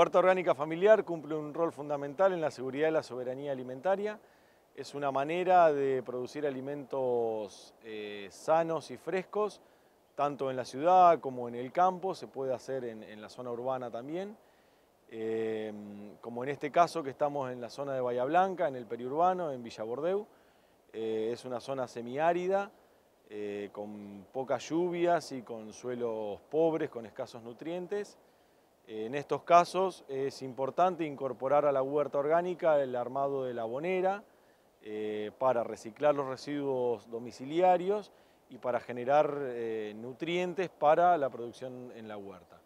huerta orgánica familiar cumple un rol fundamental en la seguridad y la soberanía alimentaria. Es una manera de producir alimentos eh, sanos y frescos, tanto en la ciudad como en el campo, se puede hacer en, la zona urbana también. Eh, como en este caso que estamos en la zona de Bahía Blanca, en el periurbano, en Villa Bordeu. Eh, es una zona semiárida, con pocas lluvias y con suelos pobres, con escasos nutrientes. En estos casos es importante incorporar a la huerta orgánica el armado de la bonera eh, para reciclar los residuos domiciliarios y para generar eh, nutrientes para la producción en la huerta.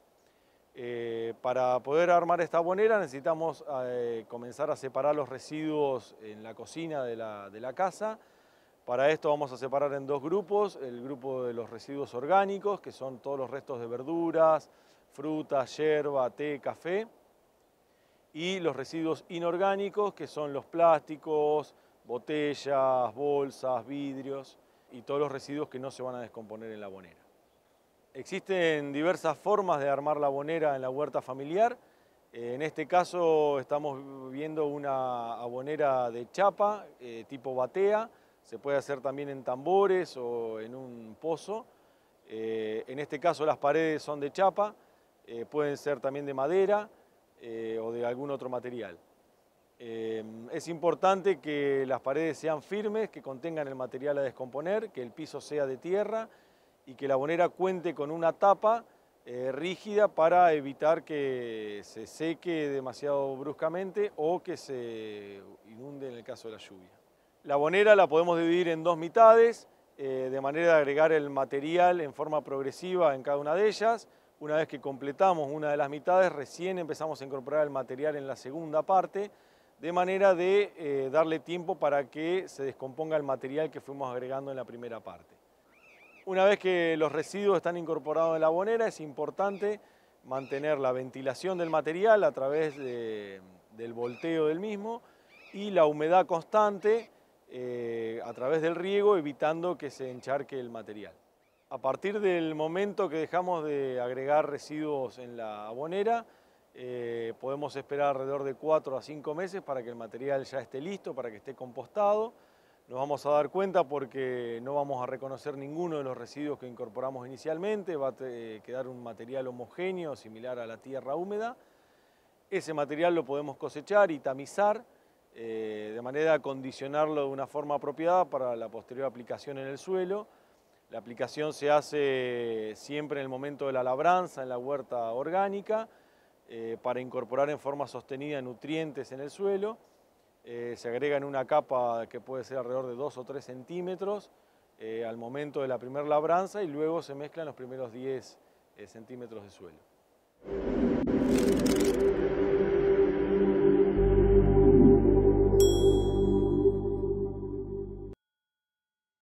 Eh, para poder armar esta bonera necesitamos comenzar a separar los residuos en la cocina de la casa. Para esto vamos a separar en dos grupos, el grupo de los residuos orgánicos, que son todos los restos de verduras, fruta, yerba, té, café, y los residuos inorgánicos, que son los plásticos, botellas, bolsas, vidrios y todos los residuos que no se van a descomponer en la bonera. Existen diversas formas de armar la bonera en la huerta familiar. En este caso estamos viendo una abonera de chapa, eh, tipo batea. Se puede hacer también en tambores o en un pozo. Eh, en este caso las paredes son de chapa. Eh, pueden ser también de madera eh, o de algún otro material. Em, es importante que las paredes sean firmes, que contengan el material a descomponer, que el piso sea de tierra y que la bonera cuente con una tapa eh, rígida para evitar que se seque demasiado bruscamente o que se inunde en el caso de la lluvia. La bonera la podemos dividir en dos mitades, de manera de agregar el material en forma progresiva en cada una de ellas. Una vez que completamos una de las mitades, recién empezamos a incorporar el material en la segunda parte, de manera de eh, darle tiempo para que se descomponga el material que fuimos agregando en la primera parte. Una vez que los residuos están incorporados en la bonera, es importante mantener la ventilación del material a través del volteo del mismo y la humedad constante eh, a través del riego, evitando que se encharque el material. A partir del momento que dejamos de agregar residuos en la abonera, eh, podemos esperar alrededor de 4 a 5 meses para que el material ya esté listo, para que esté compostado. Nos vamos a dar cuenta porque no vamos a reconocer ninguno de los residuos que incorporamos inicialmente, va a eh, quedar un material homogéneo similar a la tierra húmeda. Ese material lo podemos cosechar y tamizar eh, de manera a condicionarlo de una forma apropiada para la posterior aplicación en el suelo. La aplicación se hace siempre en el momento de la labranza, en la huerta orgánica, eh, para incorporar en forma sostenida nutrientes en el suelo. Eh, se agrega en una capa que puede ser alrededor de 2 o 3 centímetros eh, al momento de la primera labranza y luego se mezclan los primeros 10 centímetros de suelo.